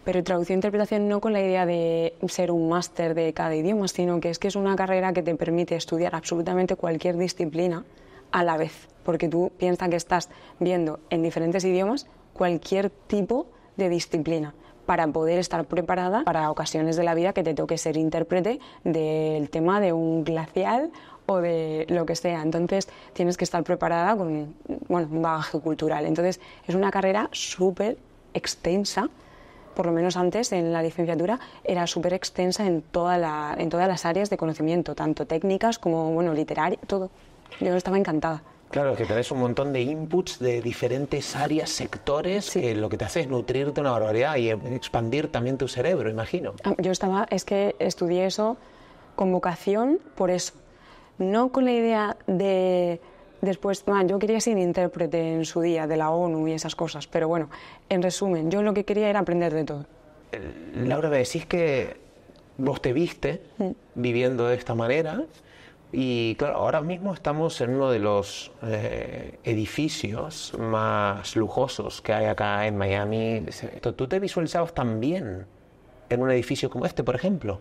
pero traducción e interpretación no con la idea de ser un máster de cada idioma, sino que es que es una carrera que te permite estudiar absolutamente cualquier disciplina a la vez, porque tú piensas que estás viendo en diferentes idiomas cualquier tipo de disciplina para poder estar preparada para ocasiones de la vida que te toque ser intérprete del tema de un glacial o de lo que sea. Entonces tienes que estar preparada con bueno, un bagaje cultural. Entonces es una carrera súper extensa por lo menos antes en la licenciatura, era súper extensa en, toda la, en todas las áreas de conocimiento, tanto técnicas como, bueno, literaria, todo. Yo estaba encantada. Claro, es que tenés un montón de inputs de diferentes áreas, sectores, lo que te hace es nutrirte una barbaridad y expandir también tu cerebro, imagino. Ah, yo estaba, es que estudié eso con vocación por eso, no con la idea de Después, ah, yo quería ser intérprete en su día de la ONU y esas cosas, pero bueno, en resumen, yo lo que quería era aprender de todo. Eh, Laura, me decís que vos te viste mm. viviendo de esta manera y claro, ahora mismo estamos en uno de los eh, edificios más lujosos que hay acá en Miami. ¿Tú te visualizabas también en un edificio como este, por ejemplo?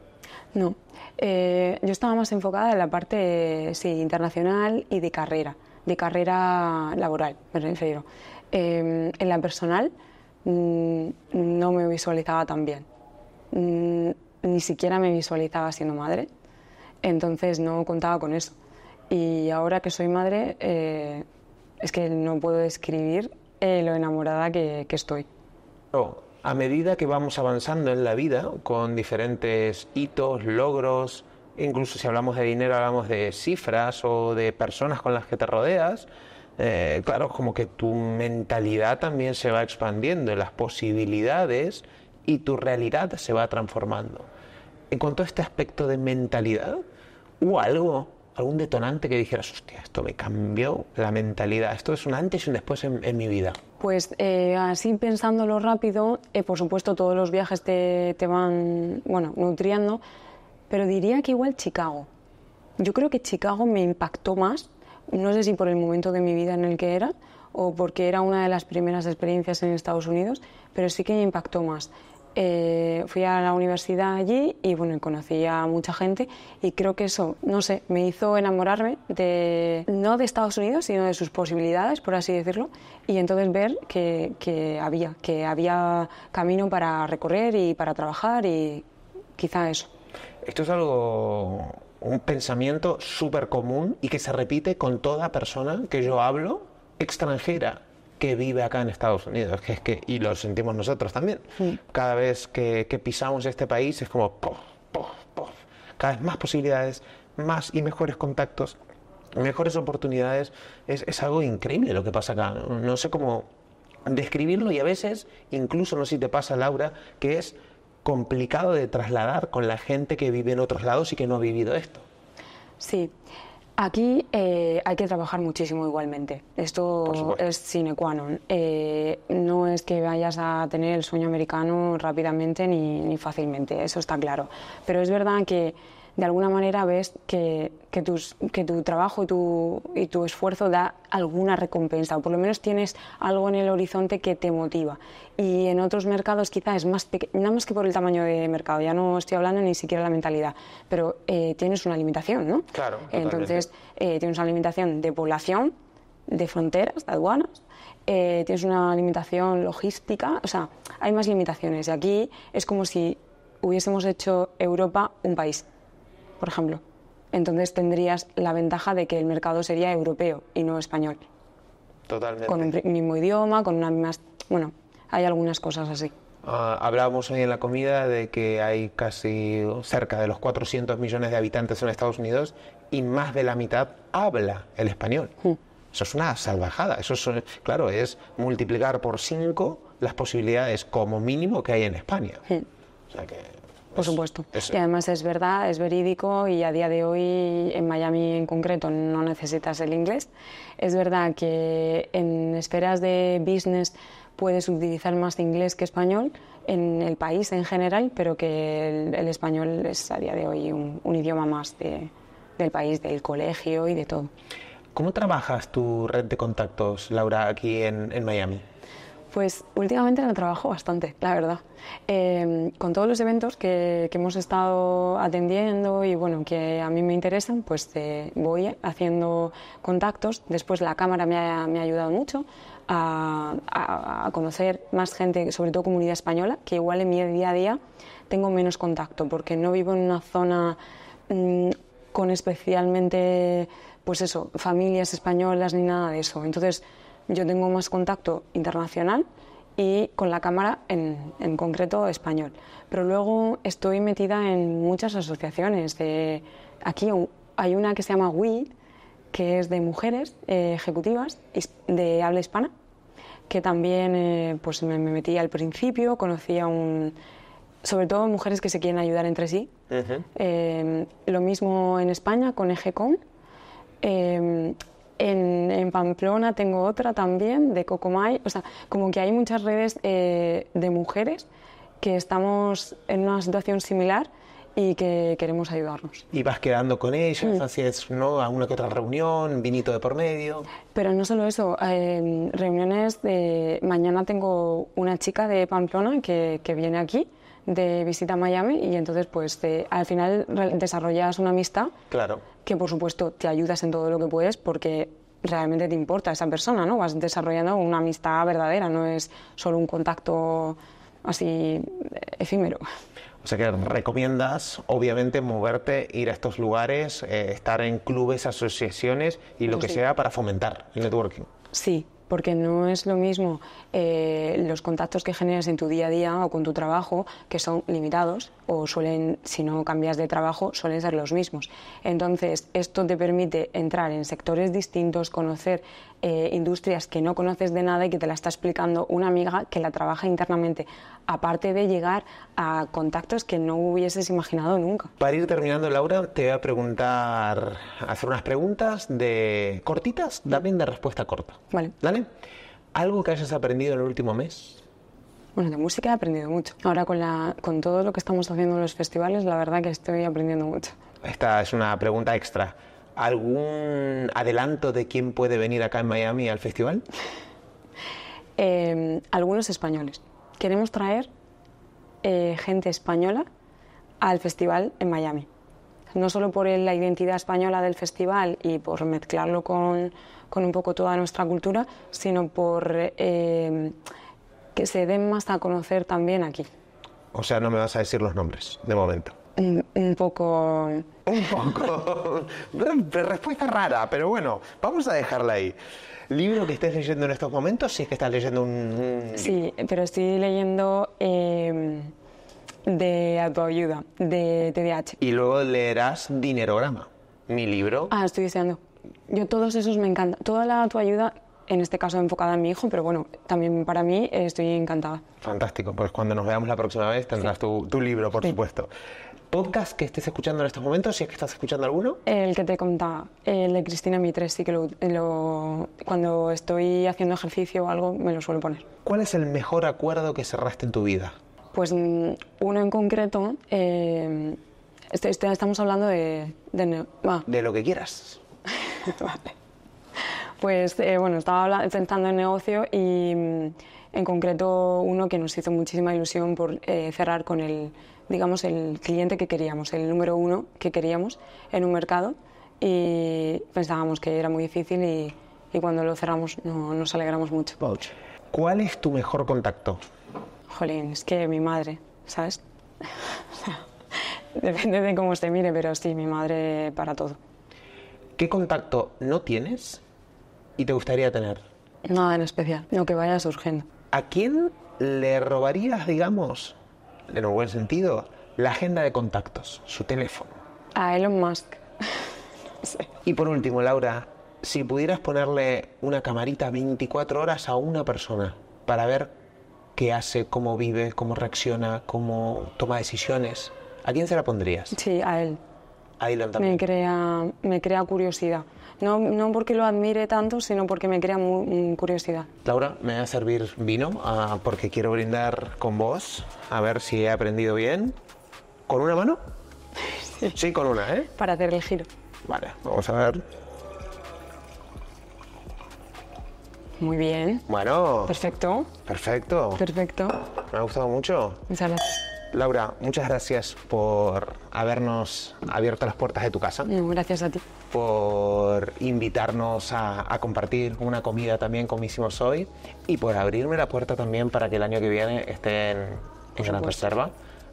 No, eh, yo estaba más enfocada en la parte internacional y de carrera, de carrera laboral, me refiero. Em, en la personal mm, no me visualizaba tan bien, mm, ni siquiera me visualizaba siendo madre, entonces no contaba con eso. Y ahora que soy madre, eh, es que no puedo describir eh, lo enamorada que, estoy. Oh, a medida que vamos avanzando en la vida con diferentes hitos, logros, incluso si hablamos de dinero, hablamos de cifras o de personas con las que te rodeas, eh, claro, como que tu mentalidad también se va expandiendo, las posibilidades y tu realidad se va transformando. En cuanto a este aspecto de mentalidad, ¿o algo algún detonante que dijeras, hostia, esto me cambió la mentalidad, esto es un antes y un después en, mi vida? Pues eh, así pensándolo rápido, eh, por supuesto todos los viajes te, van, bueno, nutriendo, pero diría que igual Chicago. Yo creo que Chicago me impactó más, no sé si por el momento de mi vida en el que era o porque era una de las primeras experiencias en Estados Unidos, pero sí que me impactó más. Eh, fui a la universidad allí y bueno, conocí a mucha gente y creo que eso, no sé, me hizo enamorarme de, no de Estados Unidos, sino de sus posibilidades, por así decirlo, y entonces ver que, había, que había camino para recorrer y para trabajar y quizá eso. Esto es algo, un pensamiento súper común y que se repite con toda persona que yo hablo extranjera que vive acá en Estados Unidos, que es que, y lo sentimos nosotros también. Cada vez que, pisamos este país es como, pof, pof, cada vez más posibilidades, más y mejores contactos, mejores oportunidades. Es, algo increíble lo que pasa acá. No, no sé cómo describirlo y a veces, incluso no sé si te pasa, Laura, que es complicado de trasladar con la gente que vive en otros lados y que no ha vivido esto. Sí, Aquí eh, hay que trabajar muchísimo igualmente. Esto es sine qua non. Eh, no es que vayas a tener el sueño americano rápidamente ni, ni fácilmente, eso está claro. Pero es verdad que de alguna manera ves que, que tu trabajo y tu, esfuerzo da alguna recompensa, o por lo menos tienes algo en el horizonte que te motiva. Y en otros mercados quizás es más nada más que por el tamaño de mercado, ya no estoy hablando ni siquiera de la mentalidad, pero eh, tienes una limitación, ¿no? Claro. Entonces, eh, tienes una limitación de población, de fronteras, de aduanas, eh, tienes una limitación logística, o sea, hay más limitaciones. Y aquí es como si hubiésemos hecho Europa un país por ejemplo. Entonces tendrías la ventaja de que el mercado sería europeo y no español. Totalmente. Con el mismo idioma, con una misma... Bueno, hay algunas cosas así. Ah, hablábamos hoy en la comida de que hay casi cerca de los 400 millones de habitantes en Estados Unidos y más de la mitad habla el español. Hmm. Eso es una salvajada. Eso es, claro, es multiplicar por cinco las posibilidades como mínimo que hay en España. Hmm. O sea que por supuesto. y además es verdad, es verídico y a día de hoy en Miami en concreto no necesitas el inglés. Es verdad que en esferas de business puedes utilizar más inglés que español en el país en general, pero que el, español es a día de hoy un, idioma más del país, del colegio y de todo. ¿Cómo trabajas tu red de contactos, Laura, aquí en Miami? Pues últimamente la trabajo bastante, la verdad. Em, con todos los eventos que, hemos estado atendiendo y bueno, que a mí me interesan, pues eh, voy haciendo contactos. Después la cámara me ha, ayudado mucho a, conocer más gente, sobre todo comunidad española, que igual en mi día a día tengo menos contacto porque no vivo en una zona mm, con especialmente, pues eso, familias españolas ni nada de eso. Entonces, yo tengo más contacto internacional y con la Cámara en, en, concreto español. Pero luego estoy metida en muchas asociaciones. De, aquí hay una que se llama WI, que es de mujeres eh, ejecutivas de habla hispana, que también eh, pues me, metí al principio, conocía un... Sobre todo mujeres que se quieren ayudar entre sí. Eh, lo mismo en España con EGECOM. En, Pamplona tengo otra también de Cocomay. O sea, como que hay muchas redes eh, de mujeres que estamos en una situación similar y que queremos ayudarnos. ¿Y vas quedando con ellas? Mm. Así es, ¿no? ¿A una que otra reunión? ¿Vinito de por medio? Pero no solo eso, eh, reuniones de... Mañana tengo una chica de Pamplona que, que viene aquí de visita a Miami y entonces pues al final desarrollas una amistad claro. que por supuesto te ayudas en todo lo que puedes porque realmente te importa esa persona, ¿no? Vas desarrollando una amistad verdadera, no es solo un contacto así efímero. O sea que recomiendas, obviamente, moverte, ir a estos lugares, eh, estar en clubes, asociaciones y lo que sea para fomentar el networking. Sí, porque no es lo mismo eh, los contactos que generas en tu día a día o con tu trabajo, que son limitados o suelen, si no cambias de trabajo, suelen ser los mismos. Entonces, esto te permite entrar en sectores distintos, conocer eh, industrias que no conoces de nada y que te la está explicando una amiga que la trabaja internamente, aparte de llegar a contactos que no hubieses imaginado nunca. Para ir terminando, Laura, te voy a preguntar, hacer unas preguntas de cortitas, también de respuesta corta. Vale. ¿Dale? ¿Algo que hayas aprendido en el último mes? Bueno, de música he aprendido mucho. Ahora con, la, con todo lo que estamos haciendo en los festivales, la verdad que estoy aprendiendo mucho. Esta es una pregunta extra. ¿Algún adelanto de quién puede venir acá en Miami al festival? Em, algunos españoles. Queremos traer eh, gente española al festival en Miami. No solo por la identidad española del festival y por mezclarlo con, un poco toda nuestra cultura, sino por em, que se den más a conocer también aquí. O sea, no me vas a decir los nombres, de momento un, poco... Un poco... Respuesta rara, pero bueno, vamos a dejarla ahí. ¿Libro que estés leyendo en estos momentos? Si es que estás leyendo un... Sí, pero estoy leyendo... Eh, de ayuda, de TDAH. Y luego leerás Dinerograma, mi libro. Ah, estoy deseando. Yo todos esos me encantan. Toda la ayuda, en este caso enfocada en mi hijo, pero bueno, también para mí eh, estoy encantada. Fantástico, pues cuando nos veamos la próxima vez tendrás tu, libro, por supuesto podcast que estés escuchando en estos momentos, si es que estás escuchando alguno? El que te contaba, el de Cristina Mitres, sí que lo, cuando estoy haciendo ejercicio o algo me lo suelo poner. ¿Cuál es el mejor acuerdo que cerraste en tu vida? Pues mm, uno en concreto, eh, estamos hablando de... De, lo que quieras. Pues eh, bueno, estaba intentando en negocio y mm, en concreto uno que nos hizo muchísima ilusión por eh, cerrar con el digamos, el cliente que queríamos, el número uno que queríamos en un mercado y pensábamos que era muy difícil y, cuando lo cerramos no, nos alegramos mucho. ¿Cuál es tu mejor contacto? Jolín, es que mi madre, ¿sabes? Depende de cómo se mire, pero sí, mi madre para todo. ¿Qué contacto no tienes y te gustaría tener? Nada en especial, lo que vaya surgiendo. ¿A quién le robarías, digamos, en un buen sentido, la agenda de contactos, su teléfono. A Elon Musk. Y por último, Laura, si pudieras ponerle una camarita 24 horas a una persona para ver qué hace, cómo vive, cómo reacciona, cómo toma decisiones, ¿a quién se la pondrías? Sí, a él. A Elon también. Me crea, me crea curiosidad. No, porque lo admire tanto, sino porque me crea mm, curiosidad. Laura, me voy a servir vino ah, porque quiero brindar con vos, a ver si he aprendido bien. ¿Con una mano? sí. con una, ¿eh? Para hacer el giro. Vale, vamos a ver. Muy bien. Bueno. Perfecto. Perfecto. Perfecto. Me ha gustado mucho. Muchas gracias. Laura, muchas gracias por habernos abierto las puertas de tu casa. gracias a ti por invitarnos a, compartir una comida también como hicimos hoy y por abrirme la puerta también para que el año que viene estén en, la Reserva.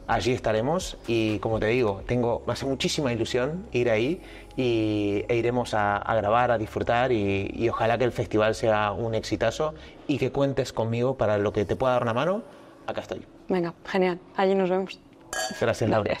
Allí estaremos y como te digo, tengo, me hace muchísima ilusión ir ahí y, e iremos a, grabar, a disfrutar y, ojalá que el festival sea un exitazo y que cuentes conmigo para lo que te pueda dar una mano. Acá estoy. Venga, genial. Allí nos vemos. Gracias, Laura.